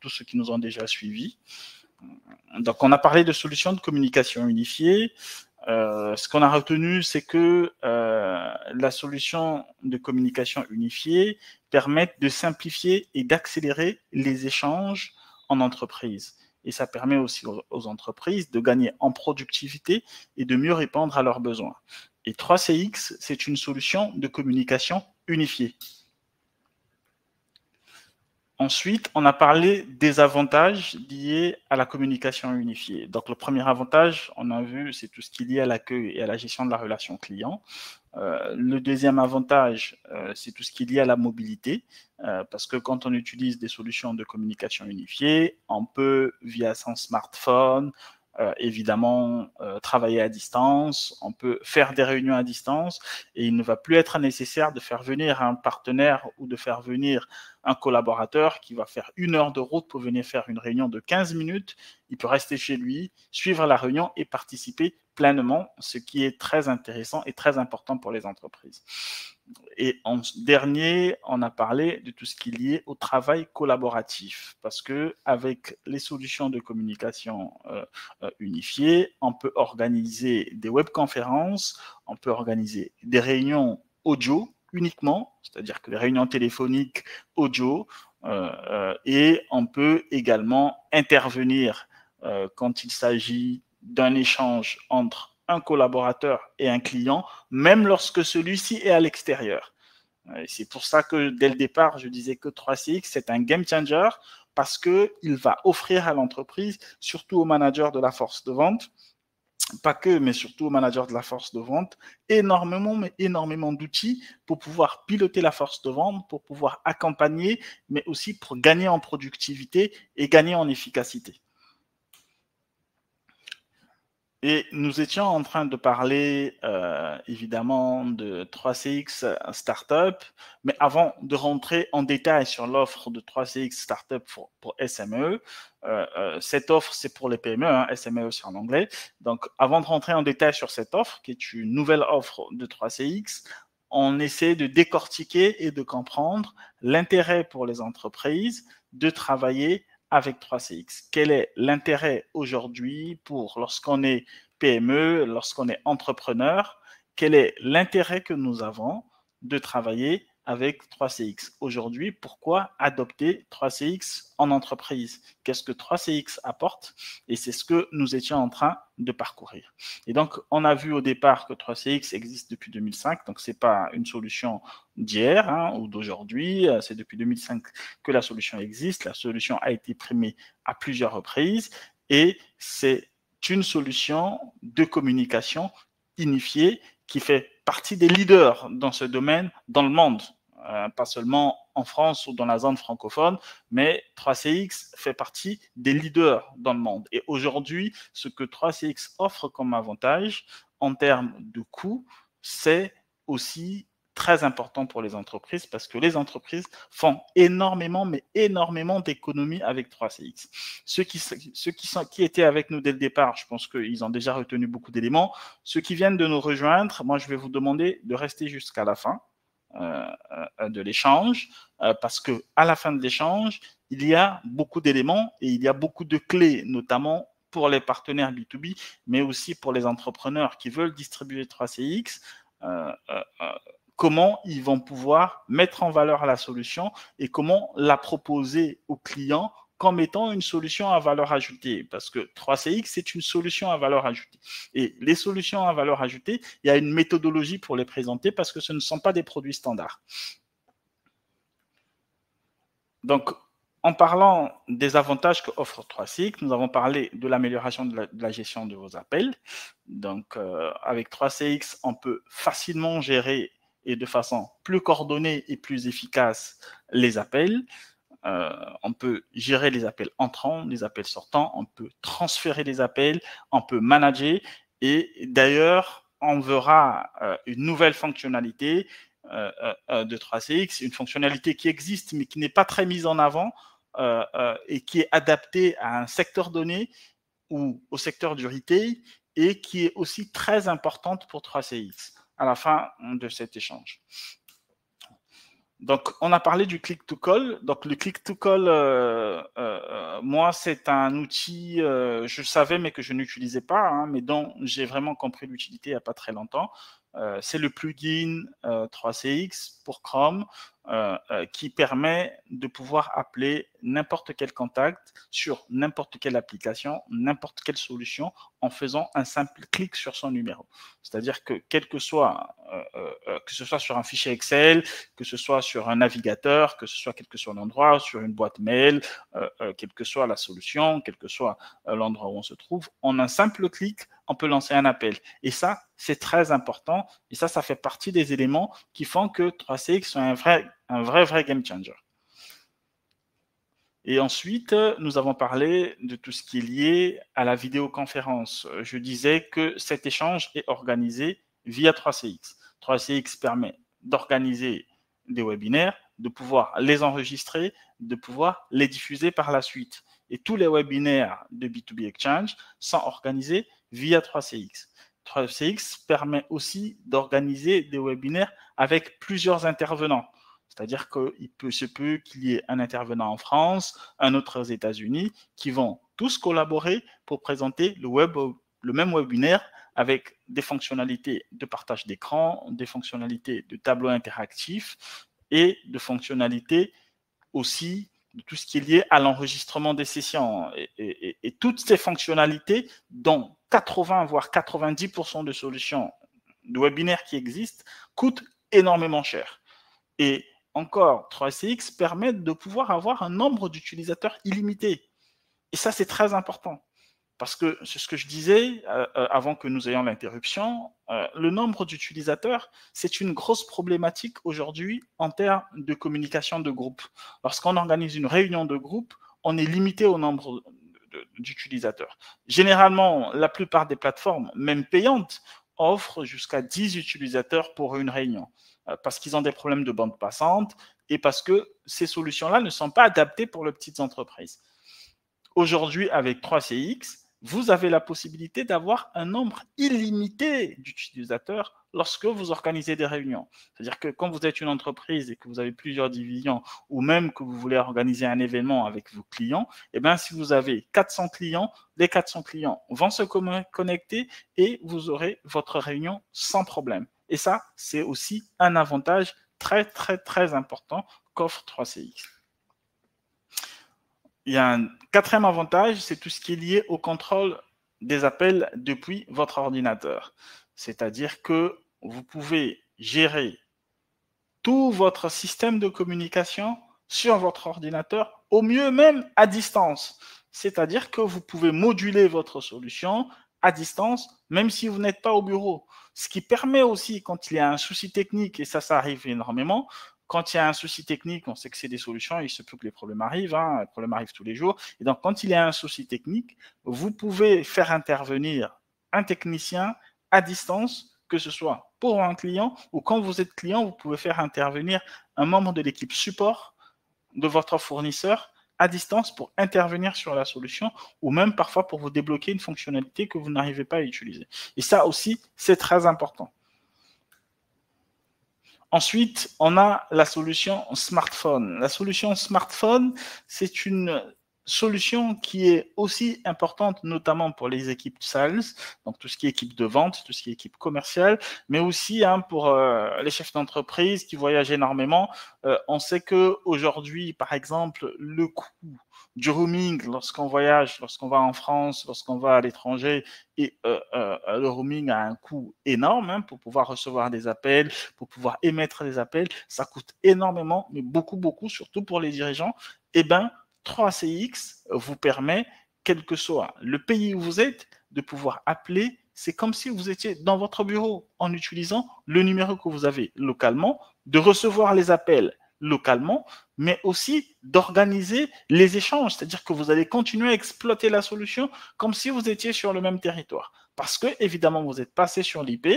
tous ceux qui nous ont déjà suivis. Donc, on a parlé de solutions de communication unifiée. Euh, ce qu'on a retenu, c'est que euh, la solution de communication unifiée permet de simplifier et d'accélérer les échanges en entreprise. Et ça permet aussi aux entreprises de gagner en productivité et de mieux répondre à leurs besoins. Et 3CX, c'est une solution de communication unifiée. Ensuite, on a parlé des avantages liés à la communication unifiée. Donc, le premier avantage, on a vu, c'est tout ce qui est lié à l'accueil et à la gestion de la relation client. Euh, le deuxième avantage, euh, c'est tout ce qui est lié à la mobilité, euh, parce que quand on utilise des solutions de communication unifiée, on peut, via son smartphone, euh, évidemment euh, travailler à distance, on peut faire des réunions à distance et il ne va plus être nécessaire de faire venir un partenaire ou de faire venir un collaborateur qui va faire une heure de route pour venir faire une réunion de 15 minutes. Il peut rester chez lui, suivre la réunion et participer pleinement, ce qui est très intéressant et très important pour les entreprises et en dernier, on a parlé de tout ce qui est lié au travail collaboratif, parce que avec les solutions de communication euh, euh, unifiées, on peut organiser des webconférences, on peut organiser des réunions audio uniquement, c'est-à-dire que les réunions téléphoniques audio, euh, et on peut également intervenir quand il s'agit d'un échange entre un collaborateur et un client, même lorsque celui-ci est à l'extérieur. c'est pour ça que dès le départ, je disais que 3CX, c'est un game changer parce qu'il va offrir à l'entreprise, surtout au manager de la force de vente, pas que, mais surtout au manager de la force de vente, énormément, mais énormément d'outils pour pouvoir piloter la force de vente, pour pouvoir accompagner, mais aussi pour gagner en productivité et gagner en efficacité. Et nous étions en train de parler euh, évidemment de 3CX Startup, mais avant de rentrer en détail sur l'offre de 3CX Startup pour, SME, euh, euh, cette offre c'est pour les PME, hein, SME c'est en anglais. Donc avant de rentrer en détail sur cette offre, qui est une nouvelle offre de 3CX, on essaie de décortiquer et de comprendre l'intérêt pour les entreprises de travailler avec 3CX Quel est l'intérêt aujourd'hui pour lorsqu'on est PME, lorsqu'on est entrepreneur Quel est l'intérêt que nous avons de travailler avec 3CX. Aujourd'hui, pourquoi adopter 3CX en entreprise Qu'est-ce que 3CX apporte Et c'est ce que nous étions en train de parcourir. Et donc, on a vu au départ que 3CX existe depuis 2005, donc ce n'est pas une solution d'hier hein, ou d'aujourd'hui, euh, c'est depuis 2005 que la solution existe. La solution a été primée à plusieurs reprises et c'est une solution de communication unifiée qui fait partie des leaders dans ce domaine dans le monde. Euh, pas seulement en France ou dans la zone francophone, mais 3CX fait partie des leaders dans le monde. Et aujourd'hui, ce que 3CX offre comme avantage en termes de coûts, c'est aussi très important pour les entreprises parce que les entreprises font énormément, mais énormément d'économies avec 3CX. Ceux qui, ceux qui, sont, qui étaient avec nous dès le départ, je pense qu'ils ont déjà retenu beaucoup d'éléments. Ceux qui viennent de nous rejoindre, moi, je vais vous demander de rester jusqu'à la fin euh, euh, de l'échange, euh, parce que à la fin de l'échange, il y a beaucoup d'éléments et il y a beaucoup de clés, notamment pour les partenaires B2B, mais aussi pour les entrepreneurs qui veulent distribuer 3CX, comment ils vont pouvoir mettre en valeur la solution et comment la proposer aux clients comme étant une solution à valeur ajoutée, parce que 3CX, c'est une solution à valeur ajoutée. Et les solutions à valeur ajoutée, il y a une méthodologie pour les présenter, parce que ce ne sont pas des produits standards. Donc, en parlant des avantages que offre 3CX, nous avons parlé de l'amélioration de, la, gestion de vos appels. Donc, euh, avec 3CX, on peut facilement gérer et de façon plus coordonnée et plus efficace les appels. Euh, on peut gérer les appels entrants, les appels sortants, on peut transférer les appels, on peut manager. Et d'ailleurs, on verra euh, une nouvelle fonctionnalité euh, de 3CX, une fonctionnalité qui existe mais qui n'est pas très mise en avant et qui est adaptée à un secteur donné ou au secteur du retail et qui est aussi très importante pour 3CX à la fin de cet échange. Donc, on a parlé du click-to-call. Donc, le click-to-call, euh, euh, euh, moi, c'est un outil, je savais, mais que je n'utilisais pas, hein, mais dont j'ai vraiment compris l'utilité il n'y a pas très longtemps. Euh, c'est le plugin 3CX euh, pour Chrome euh, qui permet de pouvoir appeler n'importe quel contact sur n'importe quelle application, n'importe quelle solution en faisant un simple clic sur son numéro. C'est-à-dire que quel que soit, que ce soit sur un fichier Excel, que ce soit sur un navigateur, que ce soit quel que soit l'endroit, sur une boîte mail, quelle que soit la solution, quel que soit l'endroit où on se trouve, en un simple clic, on peut lancer un appel. Et ça, c'est très important. Et ça, ça fait partie des éléments qui font que 3CX soit un vrai, un vrai, vrai game changer. Et ensuite, nous avons parlé de tout ce qui est lié à la vidéoconférence. Je disais que cet échange est organisé via 3CX. 3CX permet d'organiser des webinaires, de pouvoir les enregistrer, de pouvoir les diffuser par la suite. Et tous les webinaires de B2B Exchange sont organisés via 3CX. 3CX permet aussi d'organiser des webinaires avec plusieurs intervenants. C'est-à-dire qu'il peut se peut qu'il y ait un intervenant en France, un autre aux États-Unis, qui vont tous collaborer pour présenter le, web, le même webinaire avec des fonctionnalités de partage d'écran, des fonctionnalités de tableau interactif et de fonctionnalités aussi de tout ce qui est lié à l'enregistrement des sessions. Et, et, toutes ces fonctionnalités dont 80 voire 90% de solutions de webinaires qui existent coûtent énormément cher. Et encore, 3CX permet de pouvoir avoir un nombre d'utilisateurs illimité. Et ça, c'est très important. Parce que c'est ce que je disais euh, euh, avant que nous ayons l'interruption, euh, le nombre d'utilisateurs, c'est une grosse problématique aujourd'hui en termes de communication de groupe. Lorsqu'on organise une réunion de groupe, on est limité au nombre d'utilisateurs. Généralement, la plupart des plateformes, même payantes, offrent jusqu'à 10 utilisateurs pour une réunion euh, parce qu'ils ont des problèmes de bande passante et parce que ces solutions-là ne sont pas adaptées pour les petites entreprises. Aujourd'hui, avec 3CX, vous avez la possibilité d'avoir un nombre illimité d'utilisateurs lorsque vous organisez des réunions. C'est-à-dire que quand vous êtes une entreprise et que vous avez plusieurs divisions, ou même que vous voulez organiser un événement avec vos clients, eh bien, si vous avez 400 clients, les 400 clients vont se connecter et vous aurez votre réunion sans problème. Et ça, c'est aussi un avantage très, très, très important qu'offre 3CX. Il y a un quatrième avantage, c'est tout ce qui est lié au contrôle des appels depuis votre ordinateur. C'est-à-dire que vous pouvez gérer tout votre système de communication sur votre ordinateur, au mieux même à distance. C'est-à-dire que vous pouvez moduler votre solution à distance, même si vous n'êtes pas au bureau. Ce qui permet aussi, quand il y a un souci technique, et ça, ça arrive énormément, quand il y a un souci technique, on sait que c'est des solutions, il se peut que les problèmes arrivent, hein, les problèmes arrivent tous les jours. Et donc, quand il y a un souci technique, vous pouvez faire intervenir un technicien à distance que ce soit pour un client ou quand vous êtes client, vous pouvez faire intervenir un membre de l'équipe support de votre fournisseur à distance pour intervenir sur la solution ou même parfois pour vous débloquer une fonctionnalité que vous n'arrivez pas à utiliser. Et ça aussi, c'est très important. Ensuite, on a la solution smartphone. La solution smartphone, c'est une solution qui est aussi importante, notamment pour les équipes sales, donc tout ce qui est équipe de vente, tout ce qui est équipe commerciale, mais aussi hein, pour euh, les chefs d'entreprise qui voyagent énormément. Euh, on sait que aujourd'hui, par exemple, le coût du roaming lorsqu'on voyage, lorsqu'on va en France, lorsqu'on va à l'étranger, et euh, le roaming a un coût énorme hein, pour pouvoir recevoir des appels, pour pouvoir émettre des appels. Ça coûte énormément, mais beaucoup, beaucoup, surtout pour les dirigeants. Eh bien, 3CX vous permet, quel que soit le pays où vous êtes, de pouvoir appeler. C'est comme si vous étiez dans votre bureau en utilisant le numéro que vous avez localement, de recevoir les appels localement, mais aussi d'organiser les échanges. C'est-à-dire que vous allez continuer à exploiter la solution comme si vous étiez sur le même territoire. Parce que, évidemment, vous êtes passé sur l'IP,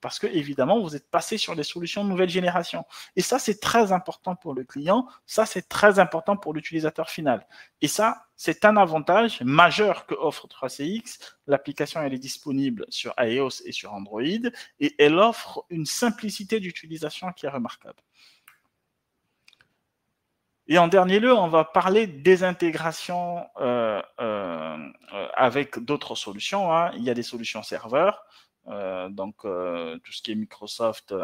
parce que, évidemment, vous êtes passé sur des solutions de nouvelle génération. Et ça, c'est très important pour le client, ça, c'est très important pour l'utilisateur final. Et ça, c'est un avantage majeur que offre 3CX. L'application, elle est disponible sur iOS et sur Android, et elle offre une simplicité d'utilisation qui est remarquable. Et en dernier lieu, on va parler des intégrations euh, euh, avec d'autres solutions. Hein. Il y a des solutions serveurs, euh, donc tout ce qui est Microsoft.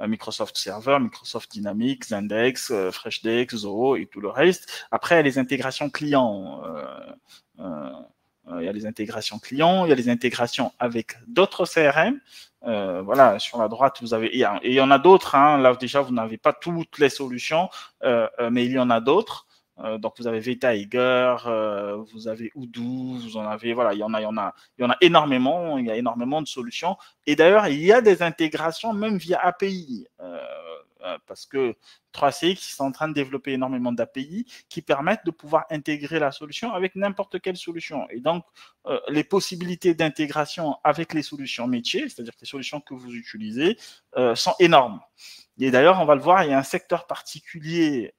Microsoft Server, Microsoft Dynamics, Index, FreshDex, Zoho et tout le reste. Après, les intégrations clients, il y a les intégrations clients, il y a les intégrations avec d'autres CRM. voilà, sur la droite, vous avez, il y en a d'autres. là, déjà, vous n'avez pas toutes les solutions, mais il y en a d'autres. donc, vous avez VTiger, vous avez Odoo, vous en avez, voilà, il y en a, il y en a, il y en a énormément. Il y a énormément de solutions. Et d'ailleurs, il y a des intégrations même via API. Euh, parce que 3CX, est sont en train de développer énormément d'API qui permettent de pouvoir intégrer la solution avec n'importe quelle solution. Et donc, euh, les possibilités d'intégration avec les solutions métiers, c'est-à-dire les solutions que vous utilisez, euh, sont énormes. Et d'ailleurs, on va le voir, il y a un secteur particulier.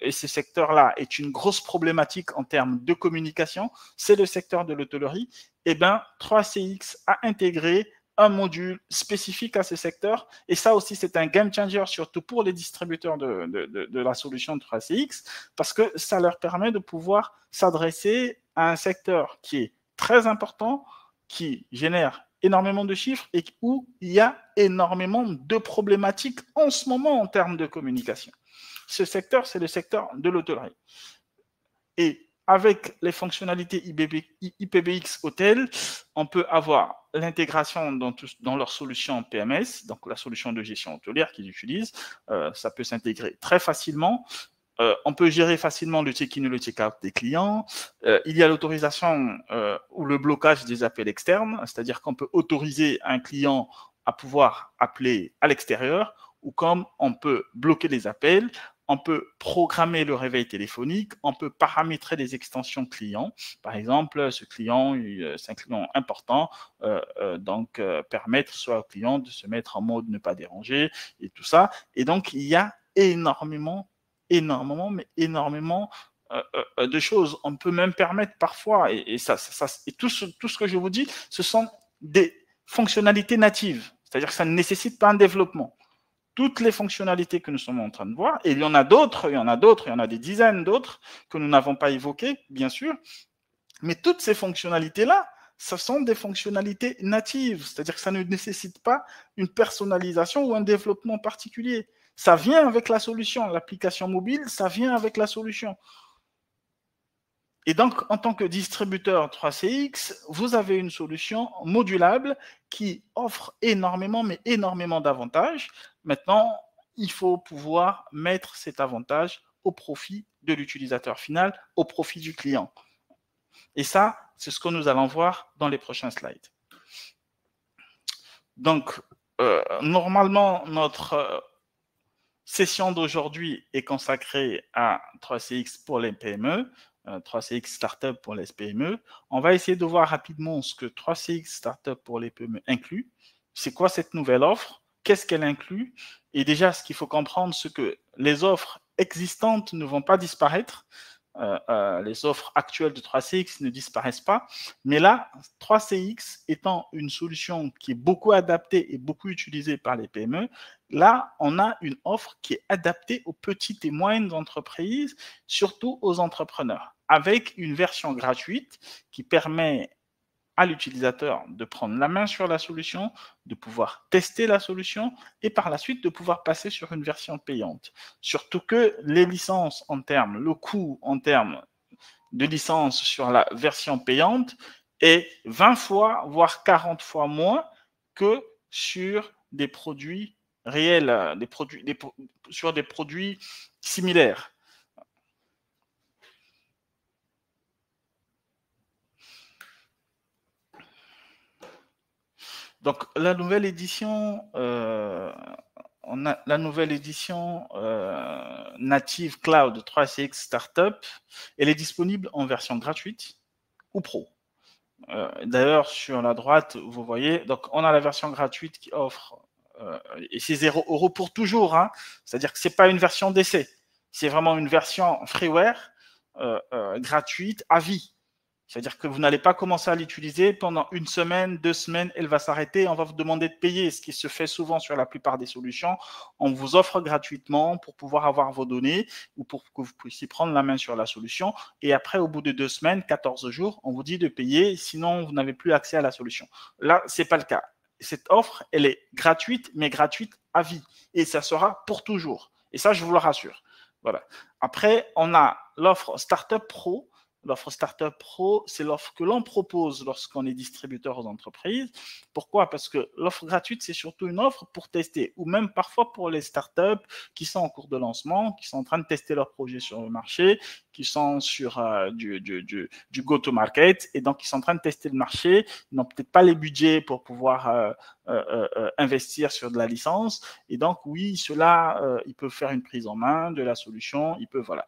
et ce secteur-là est une grosse problématique en termes de communication, c'est le secteur de l'hôtellerie, Et eh bien, 3CX a intégré un module spécifique à ce secteur. Et ça aussi, c'est un game changer, surtout pour les distributeurs de, de, de, de la solution 3CX, parce que ça leur permet de pouvoir s'adresser à un secteur qui est très important, qui génère énormément de chiffres et où il y a énormément de problématiques en ce moment en termes de communication. Ce secteur, c'est le secteur de l'hôtellerie. Et avec les fonctionnalités IPBX Hôtel, on peut avoir l'intégration dans, dans leur solution PMS, donc la solution de gestion hôtelière qu'ils utilisent. Euh, ça peut s'intégrer très facilement. Euh, on peut gérer facilement le check-in et le check-out des clients. Euh, il y a l'autorisation ou le blocage des appels externes, c'est-à-dire qu'on peut autoriser un client à pouvoir appeler à l'extérieur ou comme on peut bloquer les appels, on peut programmer le réveil téléphonique, on peut paramétrer les extensions clients. Par exemple, ce client, euh, c'est un client important, euh, euh, donc permettre soit au client de se mettre en mode ne pas déranger et tout ça. Et donc, il y a énormément, énormément, mais énormément de choses. On peut même permettre parfois, et, ça, ça, et tout tout ce que je vous dis, ce sont des fonctionnalités natives. C'est-à-dire que ça ne nécessite pas un développement toutes les fonctionnalités que nous sommes en train de voir, et il y en a d'autres, il y en a d'autres, il y en a des dizaines d'autres que nous n'avons pas évoquées, bien sûr, mais toutes ces fonctionnalités-là, ce sont des fonctionnalités natives, c'est-à-dire que ça ne nécessite pas une personnalisation ou un développement particulier. Ça vient avec la solution, l'application mobile, ça vient avec la solution. Et donc, en tant que distributeur 3CX, vous avez une solution modulable qui offre énormément, mais énormément d'avantages. Maintenant, il faut pouvoir mettre cet avantage au profit de l'utilisateur final, au profit du client. Et ça, c'est ce que nous allons voir dans les prochains slides. Donc, euh, normalement, notre euh, session d'aujourd'hui est consacrée à 3CX pour les PME. Euh, 3CX Startup pour les PME. On va essayer de voir rapidement ce que 3CX Startup pour les PME inclut. C'est quoi cette nouvelle offre Qu'est-ce qu'elle inclut Et déjà, ce qu'il faut comprendre, c'est que les offres existantes ne vont pas disparaître. Euh, euh, les offres actuelles de 3CX ne disparaissent pas. Mais là, 3CX étant une solution qui est beaucoup adaptée et beaucoup utilisée par les PME, Là, on a une offre qui est adaptée aux petites et moyennes entreprises, surtout aux entrepreneurs, avec une version gratuite qui permet à l'utilisateur de prendre la main sur la solution, de pouvoir tester la solution et par la suite de pouvoir passer sur une version payante. Surtout que les licences en termes, le coût en termes de licence sur la version payante est 20 fois, voire 40 fois moins que sur des produits réel euh, des produits, sur des produits similaires. Donc la nouvelle édition, euh, la nouvelle édition euh, native cloud 3CX Startup, elle est disponible en version gratuite ou pro. D'ailleurs, sur la droite, vous voyez, donc on a la version gratuite qui offre euh, et c'est 0 euros pour toujours. Hein. C'est-à-dire que ce n'est pas une version d'essai. C'est vraiment une version freeware euh, euh, gratuite à vie. C'est-à-dire que vous n'allez pas commencer à l'utiliser pendant une semaine, deux semaines, elle va s'arrêter, on va vous demander de payer, ce qui se fait souvent sur la plupart des solutions. On vous offre gratuitement pour pouvoir avoir vos données ou pour que vous puissiez prendre la main sur la solution. Et après, au bout de deux semaines, 14 jours, on vous dit de payer, sinon vous n'avez plus accès à la solution. Là, ce n'est pas le cas cette offre, elle est gratuite, mais gratuite à vie. Et ça sera pour toujours. Et ça, je vous le rassure. Voilà. Après, on a l'offre Startup Pro L'offre Startup Pro, c'est l'offre que l'on propose lorsqu'on est distributeur aux entreprises. Pourquoi Parce que l'offre gratuite, c'est surtout une offre pour tester, ou même parfois pour les startups qui sont en cours de lancement, qui sont en train de tester leur projet sur le marché, qui sont sur euh, du, du, du, du go-to-market, et donc ils sont en train de tester le marché. Ils n'ont peut-être pas les budgets pour pouvoir euh, euh, investir sur de la licence. Et donc, oui, cela, ils peuvent faire une prise en main de la solution. Ils peuvent, voilà.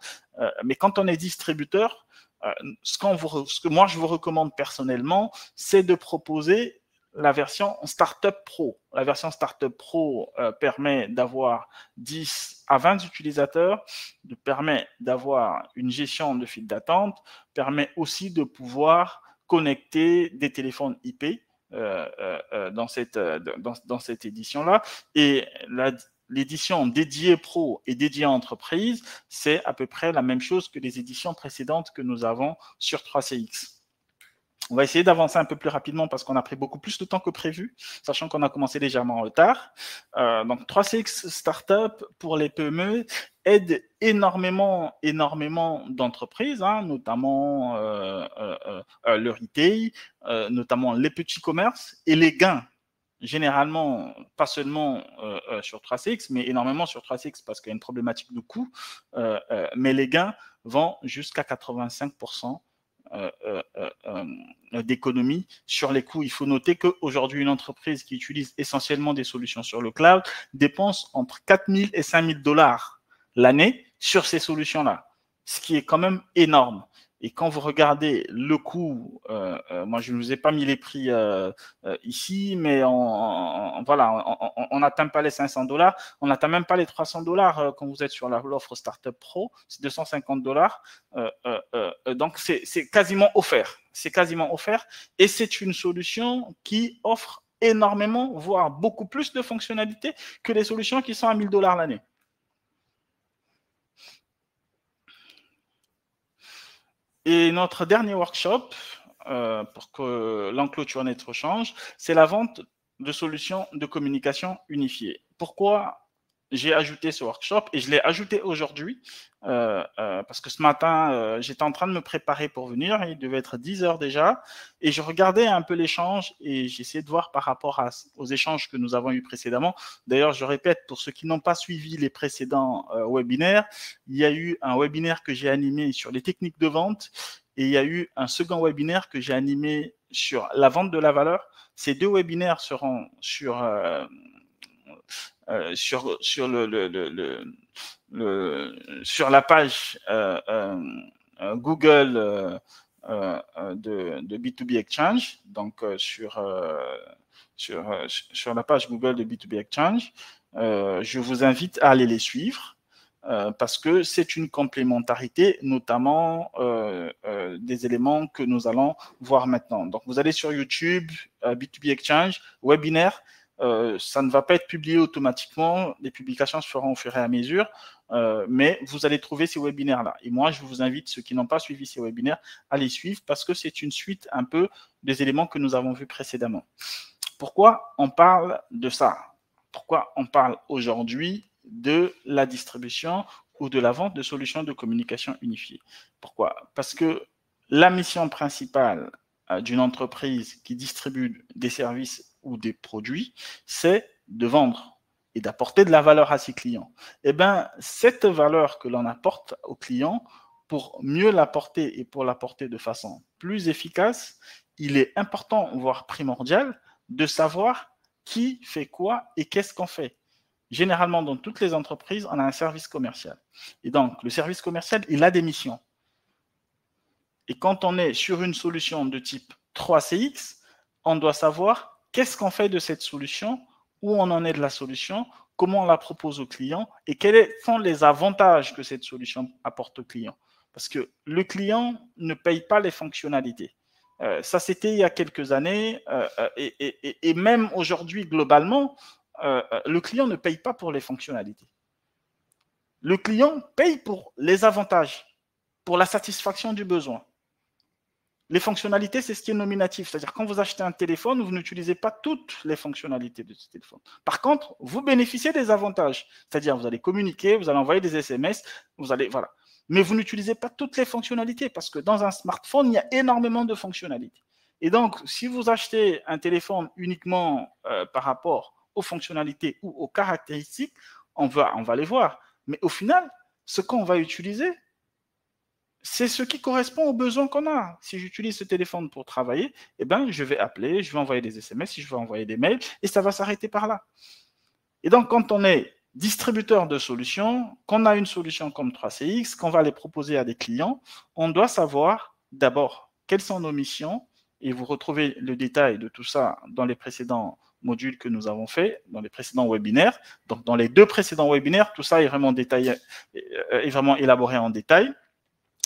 mais quand on est distributeur, euh, ce, que moi je vous recommande personnellement, c'est de proposer la version Startup Pro. La version Startup Pro euh, permet d'avoir 10 à 20 utilisateurs, permet d'avoir une gestion de file d'attente, permet aussi de pouvoir connecter des téléphones IP euh, dans cette, dans, dans cette édition-là. Et la, l'édition dédiée pro et dédiée entreprise, c'est à peu près la même chose que les éditions précédentes que nous avons sur 3CX. On va essayer d'avancer un peu plus rapidement parce qu'on a pris beaucoup plus de temps que prévu, sachant qu'on a commencé légèrement en retard. Euh, donc 3CX Startup pour les PME aide énormément, énormément d'entreprises, hein, notamment euh, euh, le retail, notamment les petits commerces et les gains généralement, pas seulement euh, euh, sur 3 sur mais énormément sur 3CX parce qu'il y a une problématique de coût, euh, mais les gains vont jusqu'à 85% d'économie sur les coûts. Il faut noter qu'aujourd'hui, une entreprise qui utilise essentiellement des solutions sur le cloud dépense entre 4 000 et 5 000 dollars l'année sur ces solutions-là, ce qui est quand même énorme. Et quand vous regardez le coût, euh, euh, moi je ne vous ai pas mis les prix euh, ici, mais on, voilà, on n'atteint pas les 500 dollars, on n'atteint même pas les 300 dollars quand vous êtes sur l'offre Startup Pro, c'est 250 dollars. donc c'est quasiment offert, c'est quasiment offert, et c'est une solution qui offre énormément, voire beaucoup plus de fonctionnalités que les solutions qui sont à 1000 dollars l'année. Et notre dernier workshop, euh, pour que l'enclôture trop change, c'est la vente de solutions de communication unifiées. Pourquoi j'ai ajouté ce workshop et je l'ai ajouté aujourd'hui euh, euh, parce que ce matin, euh, j'étais en train de me préparer pour venir. Il devait être 10 heures déjà. Et je regardais un peu l'échange et j'essayais de voir par rapport aux échanges que nous avons eus précédemment. D'ailleurs, je répète, pour ceux qui n'ont pas suivi les précédents webinaires, il y a eu un webinaire que j'ai animé sur les techniques de vente et il y a eu un second webinaire que j'ai animé sur la vente de la valeur. Ces deux webinaires seront sur euh, sur, le, sur la page Google de, B2B Exchange, donc sur, la page Google de B2B Exchange. je vous invite à aller les suivre. Euh, parce que c'est une complémentarité, notamment euh, des éléments que nous allons voir maintenant. Donc, vous allez sur YouTube, B2B Exchange, webinaire, euh, ça ne va pas être publié automatiquement, les publications se feront au fur et à mesure, euh, mais vous allez trouver ces webinaires-là. Et moi, je vous invite, ceux qui n'ont pas suivi ces webinaires, à les suivre parce que c'est une suite un peu des éléments que nous avons vus précédemment. Pourquoi on parle de ça Pourquoi on parle aujourd'hui de la distribution ou de la vente de solutions de communication unifiées Pourquoi Parce que la mission principale euh, d'une entreprise qui distribue des services ou des produits, c'est de vendre et d'apporter de la valeur à ses clients. Eh bien, cette valeur que l'on apporte aux clients, pour mieux l'apporter et pour l'apporter de façon plus efficace, il est important, voire primordial, de savoir qui fait quoi et qu'est-ce qu'on fait. Généralement, dans toutes les entreprises, on a un service commercial. Et donc, le service commercial, il a des missions. Et quand on est sur une solution de type 3CX, on doit savoir qu'est-ce qu'on fait de cette solution, où on en est de la solution, comment on la propose au client et quels sont les avantages que cette solution apporte au client. Parce que le client ne paye pas les fonctionnalités. Euh, ça, c'était il y a quelques années euh, euh, et, même aujourd'hui, globalement, le client ne paye pas pour les fonctionnalités. Le client paye pour les avantages, pour la satisfaction du besoin. Les fonctionnalités, c'est ce qui est nominatif. C'est-à-dire, quand vous achetez un téléphone, vous n'utilisez pas toutes les fonctionnalités de ce téléphone. Par contre, vous bénéficiez des avantages. C'est-à-dire, vous allez communiquer, vous allez envoyer des SMS, vous allez. Voilà. Mais vous n'utilisez pas toutes les fonctionnalités parce que dans un smartphone, il y a énormément de fonctionnalités. Et donc, si vous achetez un téléphone uniquement euh, par rapport aux fonctionnalités ou aux caractéristiques, on va, on va les voir. Mais au final, ce qu'on va utiliser, c'est ce qui correspond aux besoins qu'on a. Si j'utilise ce téléphone pour travailler, eh ben, je vais appeler, je vais envoyer des SMS, je vais envoyer des mails, et ça va s'arrêter par là. Et donc, quand on est distributeur de solutions, qu'on a une solution comme 3CX, qu'on va les proposer à des clients, on doit savoir d'abord quelles sont nos missions, et vous retrouvez le détail de tout ça dans les précédents modules que nous avons faits, dans les précédents webinaires. Donc, dans les deux précédents webinaires, tout ça est vraiment détaillé, euh, est vraiment élaboré en détail.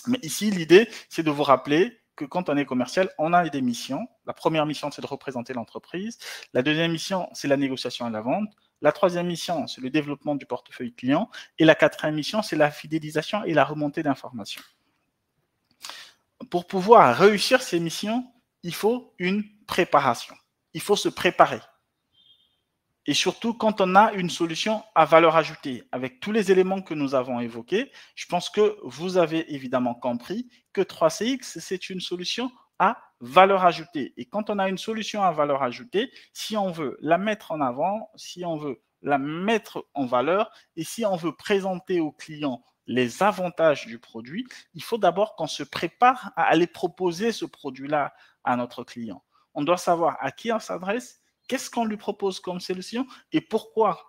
Mais ici, l'idée, c'est de vous rappeler que quand on est commercial, on a des missions. La première mission, c'est de représenter l'entreprise. La deuxième mission, c'est la négociation et la vente. La troisième mission, c'est le développement du portefeuille client. Et la quatrième mission, c'est la fidélisation et la remontée d'informations. Pour pouvoir réussir ces missions, il faut une préparation. Il faut se préparer. Et surtout, quand on a une solution à valeur ajoutée, avec tous les éléments que nous avons évoqués, je pense que vous avez évidemment compris que 3CX, c'est une solution à valeur ajoutée. Et quand on a une solution à valeur ajoutée, si on veut la mettre en avant, si on veut la mettre en valeur, et si on veut présenter aux clients les avantages du produit, il faut d'abord qu'on se prépare à aller proposer ce produit-là à notre client. On doit savoir à qui on s'adresse, qu'est-ce qu'on lui propose comme solution et pourquoi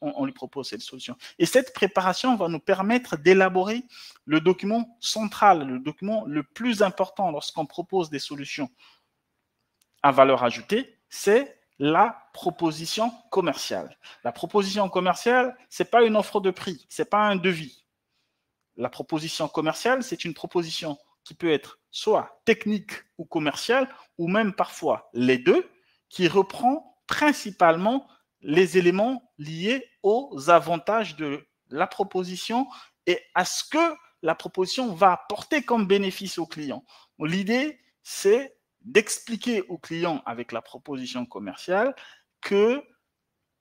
on, lui propose cette solution. Et cette préparation va nous permettre d'élaborer le document central, le document le plus important lorsqu'on propose des solutions à valeur ajoutée, c'est la proposition commerciale. La proposition commerciale, c'est pas une offre de prix, c'est pas un devis. La proposition commerciale, c'est une proposition qui peut être soit technique ou commerciale, ou même parfois les deux, qui reprend principalement les éléments liés aux avantages de la proposition et à ce que la proposition va apporter comme bénéfice au client. L'idée, c'est d'expliquer au client avec la proposition commerciale que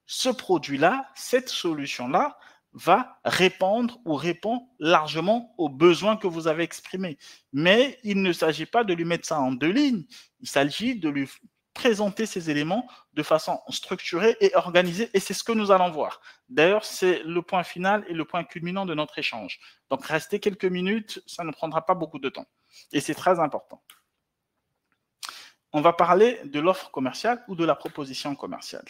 ce produit-là, cette solution-là, va répondre ou répond largement aux besoins que vous avez exprimés. Mais il ne s'agit pas de lui mettre ça en deux lignes, il s'agit de lui présenter ces éléments de façon structurée et organisée, et c'est ce que nous allons voir. D'ailleurs, c'est le point final et le point culminant de notre échange. Donc, restez quelques minutes, ça ne prendra pas beaucoup de temps, et c'est très important. On va parler de l'offre commerciale ou de la proposition commerciale.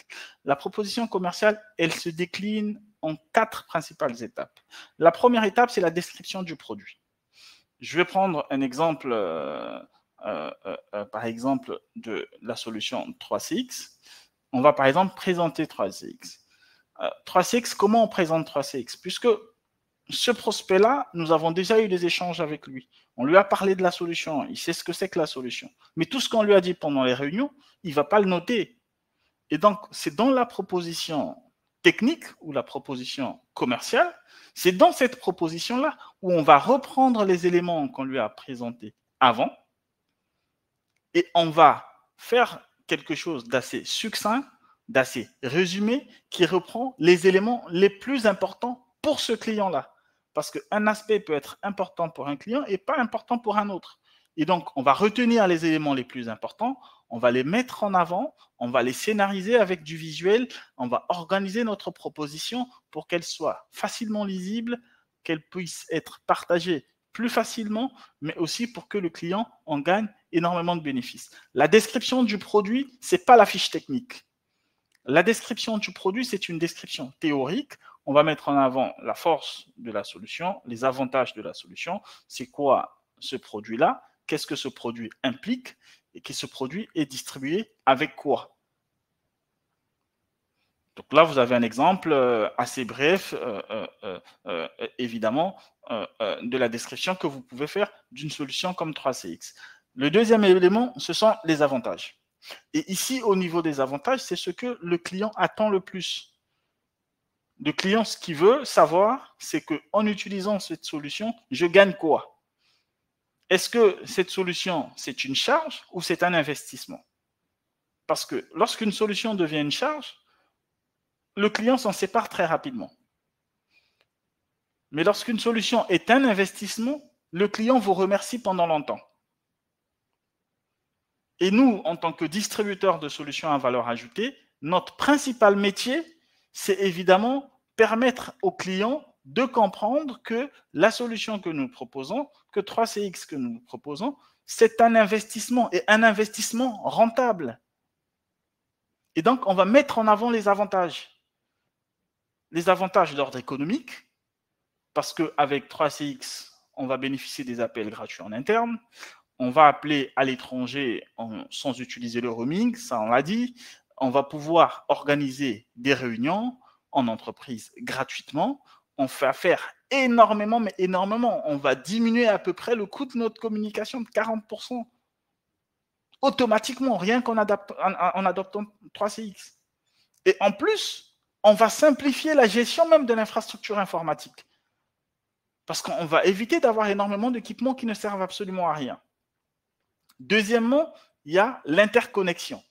La proposition commerciale, elle se décline en quatre principales étapes. La première étape, c'est la description du produit. Je vais prendre un exemple. Euh, euh, euh, euh, par exemple, de la solution 3 cx on va par exemple présenter 3x. 3 cx comment on présente 3 cx Puisque ce prospect-là, nous avons déjà eu des échanges avec lui. On lui a parlé de la solution, il sait ce que c'est que la solution. Mais tout ce qu'on lui a dit pendant les réunions, il ne va pas le noter. Et donc, c'est dans la proposition technique ou la proposition commerciale, c'est dans cette proposition-là où on va reprendre les éléments qu'on lui a présentés avant et on va faire quelque chose d'assez succinct, d'assez résumé, qui reprend les éléments les plus importants pour ce client-là. Parce qu'un aspect peut être important pour un client et pas important pour un autre. Et donc, on va retenir les éléments les plus importants, on va les mettre en avant, on va les scénariser avec du visuel, on va organiser notre proposition pour qu'elle soit facilement lisible, qu'elle puisse être partagée plus facilement, mais aussi pour que le client en gagne énormément de bénéfices. La description du produit, ce n'est pas la fiche technique. La description du produit, c'est une description théorique. On va mettre en avant la force de la solution, les avantages de la solution, c'est quoi ce produit-là, qu'est-ce que ce produit implique et que ce produit est distribué avec quoi. Donc là, vous avez un exemple euh, assez bref, euh, euh, évidemment, de la description que vous pouvez faire d'une solution comme 3CX. Le deuxième élément, ce sont les avantages. Et ici, au niveau des avantages, c'est ce que le client attend le plus. Le client, ce qu'il veut savoir, c'est qu'en utilisant cette solution, je gagne quoi Est-ce que cette solution, c'est une charge ou c'est un investissement Parce que lorsqu'une solution devient une charge, le client s'en sépare très rapidement. Mais lorsqu'une solution est un investissement, le client vous remercie pendant longtemps. Et nous, en tant que distributeurs de solutions à valeur ajoutée, notre principal métier, c'est évidemment permettre au client de comprendre que la solution que nous proposons, que 3CX que nous proposons, c'est un investissement et un investissement rentable. Et donc, on va mettre en avant les avantages les avantages d'ordre économique, parce qu'avec 3CX, on va bénéficier des appels gratuits en interne. On va appeler à l'étranger sans utiliser le roaming, ça on l'a dit. On va pouvoir organiser des réunions en entreprise gratuitement. On fait affaire énormément, mais énormément. On va diminuer à peu près le coût de notre communication de 40%. Automatiquement, rien qu'en adoptant 3CX. Et en plus, on va simplifier la gestion même de l'infrastructure informatique. Parce qu'on va éviter d'avoir énormément d'équipements qui ne servent absolument à rien. Deuxièmement, il y a l'interconnexion.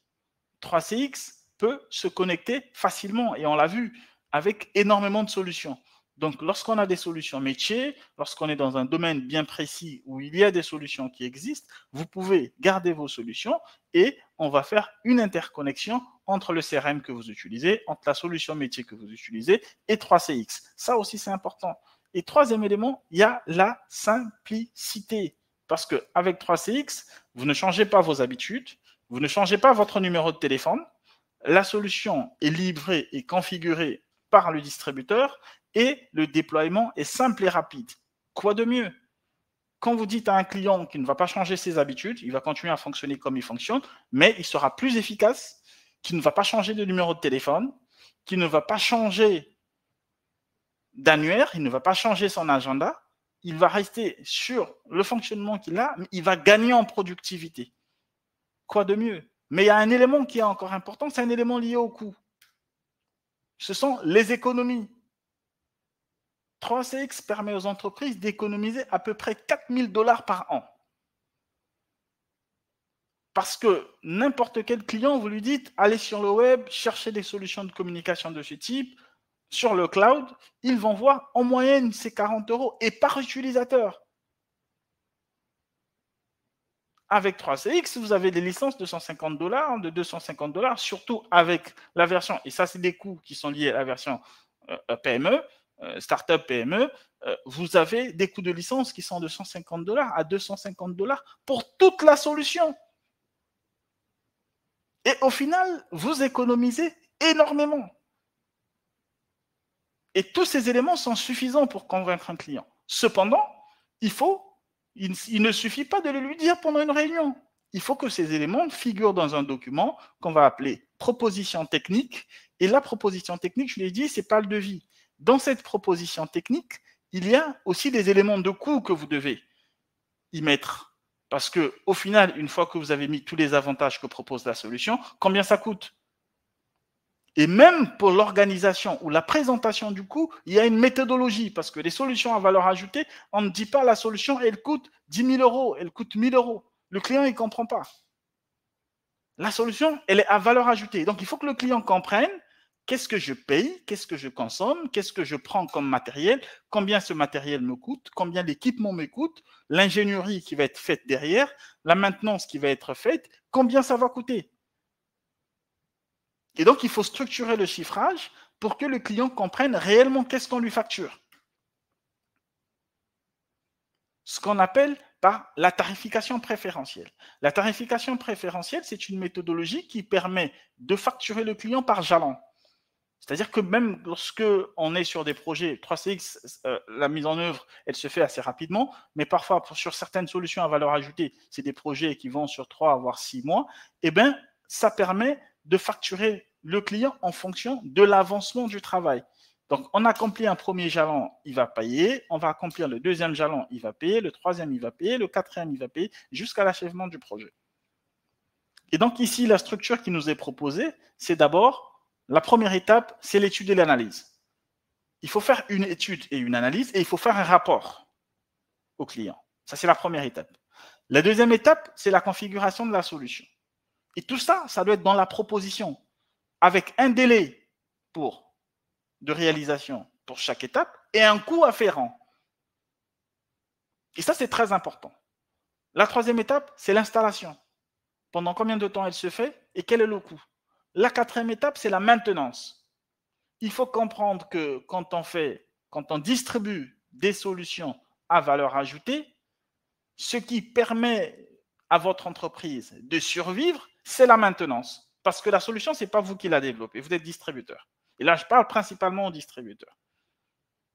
3CX peut se connecter facilement, et on l'a vu, avec énormément de solutions. Donc, lorsqu'on a des solutions métiers, lorsqu'on est dans un domaine bien précis où il y a des solutions qui existent, vous pouvez garder vos solutions et on va faire une interconnexion entre le CRM que vous utilisez, entre la solution métier que vous utilisez et 3CX. Ça aussi, c'est important. Et troisième élément, il y a la simplicité. Parce qu'avec 3CX, vous ne changez pas vos habitudes, vous ne changez pas votre numéro de téléphone, la solution est livrée et configurée par le distributeur et le déploiement est simple et rapide. Quoi de mieux Quand vous dites à un client qu'il ne va pas changer ses habitudes, il va continuer à fonctionner comme il fonctionne, mais il sera plus efficace, qu'il ne va pas changer de numéro de téléphone, qu'il ne va pas changer d'annuaire, il ne va pas changer son agenda, il va rester sur le fonctionnement qu'il a, il va gagner en productivité. Quoi de mieux Mais il y a un élément qui est encore important, c'est un élément lié au coût. Ce sont les économies. 3CX permet aux entreprises d'économiser à peu près 4000 dollars par an. Parce que n'importe quel client, vous lui dites, allez sur le web, cherchez des solutions de communication de ce type, sur le cloud, ils vont voir en moyenne ces 40 euros et par utilisateur. Avec 3CX, vous avez des licences de 150 dollars, de 250 dollars, surtout avec la version, et ça c'est des coûts qui sont liés à la version euh, euh, PME, euh, start-up, PME, euh, vous avez des coûts de licence qui sont de 150 dollars à 250 dollars pour toute la solution. Et au final, vous économisez énormément. Et tous ces éléments sont suffisants pour convaincre un client. Cependant, il faut, il, ne suffit pas de les lui dire pendant une réunion. Il faut que ces éléments figurent dans un document qu'on va appeler proposition technique. Et la proposition technique, je l'ai dit, c'est pas le devis dans cette proposition technique, il y a aussi des éléments de coût que vous devez y mettre. Parce que, au final, une fois que vous avez mis tous les avantages que propose la solution, combien ça coûte Et même pour l'organisation ou la présentation du coût, il y a une méthodologie. Parce que les solutions à valeur ajoutée, on ne dit pas la solution, elle coûte 10 000 euros, elle coûte 1 000 euros. Le client, il ne comprend pas. La solution, elle est à valeur ajoutée. Donc, il faut que le client comprenne qu'est-ce que je paye, qu'est-ce que je consomme, qu'est-ce que je prends comme matériel, combien ce matériel me coûte, combien l'équipement me coûte, l'ingénierie qui va être faite derrière, la maintenance qui va être faite, combien ça va coûter. Et donc, il faut structurer le chiffrage pour que le client comprenne réellement qu'est-ce qu'on lui facture. Ce qu'on appelle par la tarification préférentielle. La tarification préférentielle, c'est une méthodologie qui permet de facturer le client par jalon. C'est-à-dire que même lorsque on est sur des projets 3CX, euh, la mise en œuvre, elle se fait assez rapidement, mais parfois sur certaines solutions à valeur ajoutée, c'est des projets qui vont sur 3 voire 6 mois, eh bien, ça permet de facturer le client en fonction de l'avancement du travail. Donc, on accomplit un premier jalon, il va payer. On va accomplir le deuxième jalon, il va payer. Le troisième, il va payer. Le quatrième, il va payer jusqu'à l'achèvement du projet. Et donc, ici, la structure qui nous est proposée, c'est d'abord la première étape, c'est l'étude et l'analyse. Il faut faire une étude et une analyse et il faut faire un rapport au client. Ça, c'est la première étape. La deuxième étape, c'est la configuration de la solution. Et tout ça, ça doit être dans la proposition, avec un délai de réalisation pour chaque étape et un coût afférent. Et ça, c'est très important. La troisième étape, c'est l'installation. Pendant combien de temps elle se fait et quel est le coût la quatrième étape, c'est la maintenance. Il faut comprendre que quand on fait, quand on distribue des solutions à valeur ajoutée, ce qui permet à votre entreprise de survivre, c'est la maintenance. Parce que la solution, ce n'est pas vous qui la développez, vous êtes distributeur. Et là, je parle principalement aux distributeurs.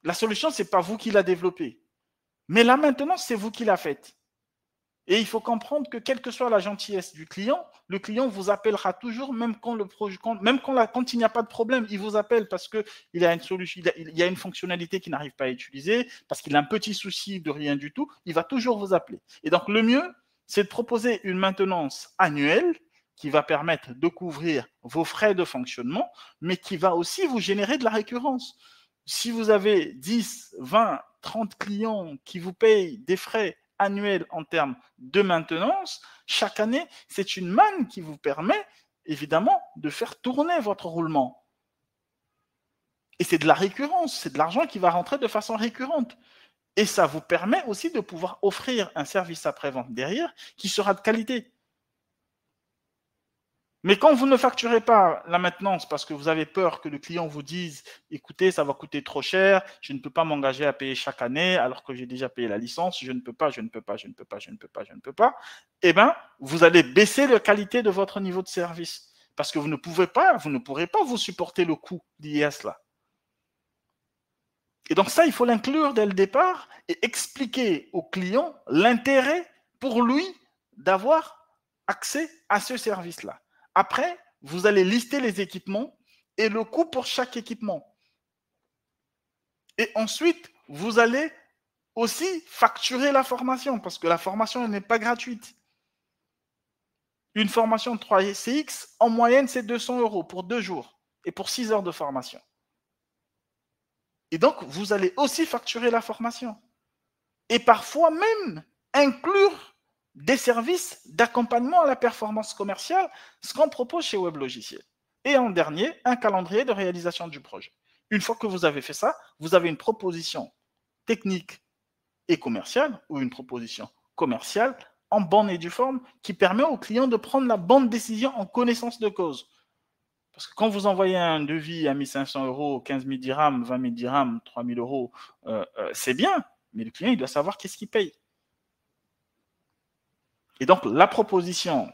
La solution, ce n'est pas vous qui la développez. Mais la maintenance, c'est vous qui la faites. Et il faut comprendre que quelle que soit la gentillesse du client, le client vous appellera toujours, même quand, il n'y a pas de problème, il vous appelle parce qu'il a une y a une fonctionnalité qu'il n'arrive pas à utiliser, parce qu'il a un petit souci de rien du tout, il va toujours vous appeler. Et donc le mieux, c'est de proposer une maintenance annuelle qui va permettre de couvrir vos frais de fonctionnement, mais qui va aussi vous générer de la récurrence. Si vous avez 10, 20, 30 clients qui vous payent des frais annuel en termes de maintenance, chaque année, c'est une manne qui vous permet évidemment de faire tourner votre roulement. Et c'est de la récurrence, c'est de l'argent qui va rentrer de façon récurrente. Et ça vous permet aussi de pouvoir offrir un service après-vente derrière qui sera de qualité. Mais quand vous ne facturez pas la maintenance parce que vous avez peur que le client vous dise écoutez, ça va coûter trop cher, je ne peux pas m'engager à payer chaque année alors que j'ai déjà payé la licence, je ne peux pas, je ne peux pas, je ne peux pas, je ne peux pas, je ne peux pas, eh bien, vous allez baisser la qualité de votre niveau de service parce que vous ne pouvez pas, vous ne pourrez pas vous supporter le coût lié à cela. Et donc ça, il faut l'inclure dès le départ et expliquer au client l'intérêt pour lui d'avoir accès à ce service-là. Après, vous allez lister les équipements et le coût pour chaque équipement. Et ensuite, vous allez aussi facturer la formation parce que la formation n'est pas gratuite. Une formation 3CX, en moyenne, c'est 200 euros pour deux jours et pour six heures de formation. Et donc, vous allez aussi facturer la formation. Et parfois même inclure des services d'accompagnement à la performance commerciale, ce qu'on propose chez WebLogiciel. Et en dernier, un calendrier de réalisation du projet. Une fois que vous avez fait ça, vous avez une proposition technique et commerciale ou une proposition commerciale en bonne et due forme qui permet au client de prendre la bonne décision en connaissance de cause. Parce que quand vous envoyez un devis à 1500 euros, 15 000 dirhams, 20 000 dirhams, 3 000 euros, euh, euh, c'est bien, mais le client, il doit savoir qu'est-ce qu'il paye. Et donc, la proposition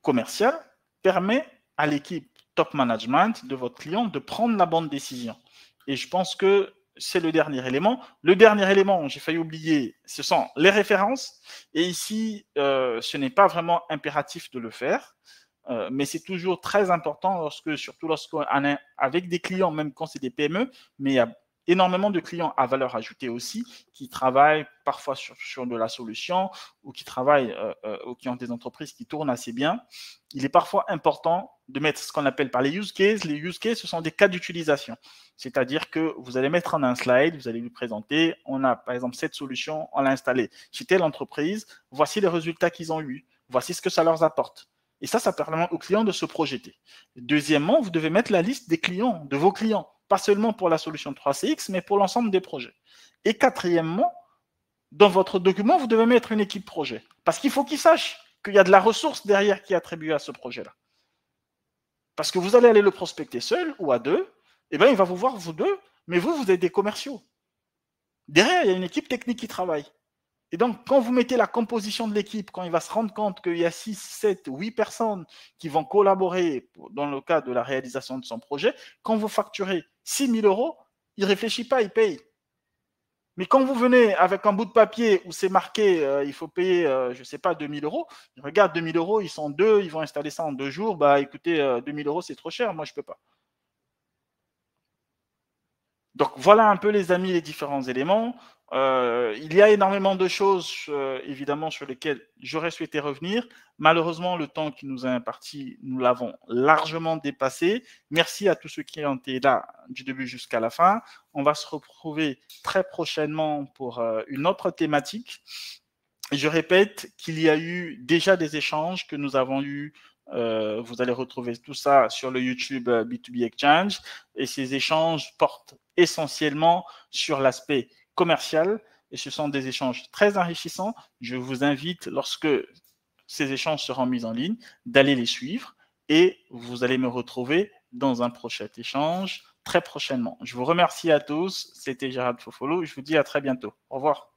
commerciale permet à l'équipe top management de votre client de prendre la bonne décision. Et je pense que c'est le dernier élément. Le dernier élément, j'ai failli oublier, ce sont les références. Et ici, euh, ce n'est pas vraiment impératif de le faire, euh, mais c'est toujours très important lorsque, surtout lorsqu'on est avec des clients, même quand c'est des PME, mais il y a énormément de clients à valeur ajoutée aussi qui travaillent parfois sur, sur de la solution ou qui travaillent euh, euh, ou qui ont des entreprises qui tournent assez bien. Il est parfois important de mettre ce qu'on appelle par les use cases. Les use cases, ce sont des cas d'utilisation. C'est-à-dire que vous allez mettre en un slide, vous allez lui présenter, on a par exemple cette solution, on l'a installée chez telle entreprise, voici les résultats qu'ils ont eus, voici ce que ça leur apporte. Et ça, ça permet aux clients de se projeter. Deuxièmement, vous devez mettre la liste des clients, de vos clients pas seulement pour la solution 3CX, mais pour l'ensemble des projets. Et quatrièmement, dans votre document, vous devez mettre une équipe projet, parce qu'il faut qu'il sache qu'il y a de la ressource derrière qui est attribuée à ce projet-là. Parce que vous allez aller le prospecter seul ou à deux, et eh bien, il va vous voir vous deux, mais vous, vous êtes des commerciaux. Derrière, il y a une équipe technique qui travaille. Et donc, quand vous mettez la composition de l'équipe, quand il va se rendre compte qu'il y a 6, 7, 8 personnes qui vont collaborer dans le cadre de la réalisation de son projet, quand vous facturez 6 000 euros, il réfléchit pas, il paye. Mais quand vous venez avec un bout de papier où c'est marqué, euh, il faut payer, euh, je ne sais pas, 2 000 euros, regarde, 000 euros, ils sont deux, ils vont installer ça en deux jours, bah écoutez, 2 euh, 000 euros, c'est trop cher, moi je ne peux pas. Donc voilà un peu les amis les différents éléments. Euh, il y a énormément de choses euh, évidemment sur lesquelles j'aurais souhaité revenir. Malheureusement, le temps qui nous a imparti, nous l'avons largement dépassé. Merci à tous ceux qui ont été là du début jusqu'à la fin. On va se retrouver très prochainement pour euh, une autre thématique. Je répète qu'il y a eu déjà des échanges que nous avons eus euh, vous allez retrouver tout ça sur le YouTube B2B euh, Exchange. Et ces échanges portent essentiellement sur l'aspect commercial. Et ce sont des échanges très enrichissants. Je vous invite, lorsque ces échanges seront mis en ligne, d'aller les suivre. Et vous allez me retrouver dans un prochain échange très prochainement. Je vous remercie à tous. C'était Gérard Fofolo. Je vous dis à très bientôt. Au revoir.